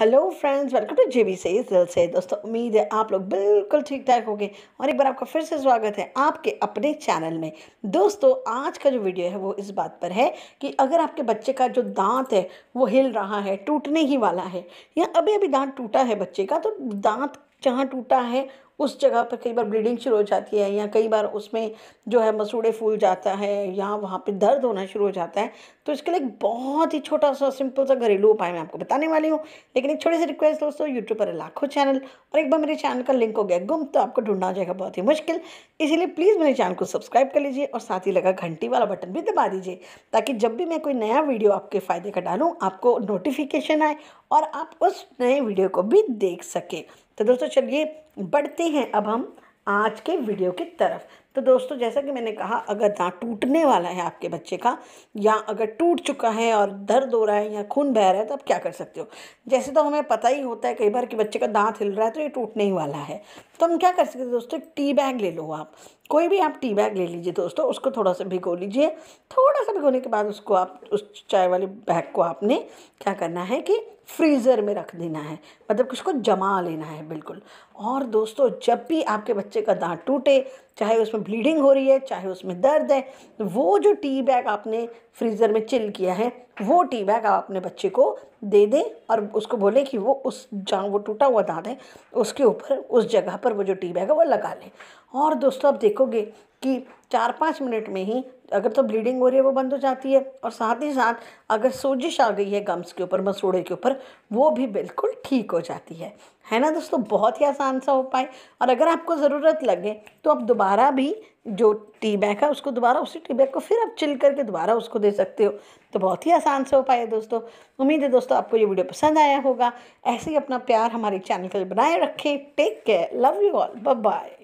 hello friends welcome to बी से इस दिल से दोस्तों उम्मीद है आप लोग बिल्कुल ठीक ठाक होंगे और एक बार आपका फिर से स्वागत है आपके अपने चैनल में दोस्तों आज का जो वीडियो है वो इस बात पर है कि अगर आपके बच्चे का जो दांत है वो हिल रहा है टूटने ही वाला है या अभी अभी दांत टूटा है बच्चे का तो दांत जहाँ टूटा है उस जगह पर कई बार ब्लीडिंग शुरू हो जाती है या कई बार उसमें जो है मसूड़े फूल जाता है या वहाँ पर दर्द होना शुरू हो जाता है तो इसके लिए बहुत ही छोटा सा सिंपल सा घरेलू उपाय मैं आपको बताने वाली हूँ लेकिन एक छोटी सी रिक्वेस्ट दोस्तों यूट्यूब पर लाखों चैनल और एक बार मेरे चैनल का लिंक हो गया गुम तो आपको ढूंढना जाएगा बहुत ही मुश्किल इसीलिए प्लीज़ मेरे चैनल को सब्सक्राइब कर लीजिए और साथ ही लगा घंटी वाला बटन भी दबा दीजिए ताकि जब भी मैं कोई नया वीडियो आपके फ़ायदे का डालूँ आपको नोटिफिकेशन आए और आप उस नए वीडियो को भी देख सकें तो दोस्तों चलिए बढ़ते हैं अब हम आज के वीडियो की तरफ तो दोस्तों जैसा कि मैंने कहा अगर दांत टूटने वाला है आपके बच्चे का या अगर टूट चुका है और दर्द हो रहा है या खून बह रहा है तो आप क्या कर सकते हो जैसे तो हमें पता ही होता है कई बार कि बच्चे का दांत हिल रहा है तो ये टूटने ही वाला है तो हम क्या कर सकते हैं दोस्तों टी बैग ले लो आप कोई भी आप टी बैग ले लीजिए दोस्तों उसको थोड़ा सा भिगो लीजिए थोड़ा सा भिगोने के बाद उसको आप उस चाय वाले बैग को आपने क्या करना है कि फ्रीज़र में रख देना है मतलब कि उसको जमा लेना है बिल्कुल और दोस्तों जब भी आपके बच्चे का दांत टूटे चाहे उसमें ब्लीडिंग हो रही है चाहे उसमें दर्द है तो वो जो टी बैग आपने फ्रीज़र में चिल किया है वो टी बैग आप अपने बच्चे को दे दें और उसको बोले कि वो उस जहाँ वो टूटा हुआ दांत है उसके ऊपर उस जगह पर वो जो टी बैग है वो लगा लें और दोस्तों आप देखोगे कि चार पाँच मिनट में ही अगर तो ब्लीडिंग हो रही है वो बंद हो जाती है और साथ ही साथ अगर सोजिश आ गई है गम्स के ऊपर मसूड़े के ऊपर वो भी बिल्कुल ठीक हो जाती है है ना दोस्तों बहुत ही आसान सा उपाय और अगर आपको ज़रूरत लगे तो आप दोबारा भी जो टी बैग है उसको दोबारा उसी टी बैग को फिर आप चिल करके दोबारा उसको दे सकते हो तो बहुत ही आसान सा उपाय है दोस्तों उम्मीद है दोस्तों आपको ये वीडियो पसंद आया होगा ऐसे ही अपना प्यार हमारे चैनल के लिए बनाए रखें take care love you all bye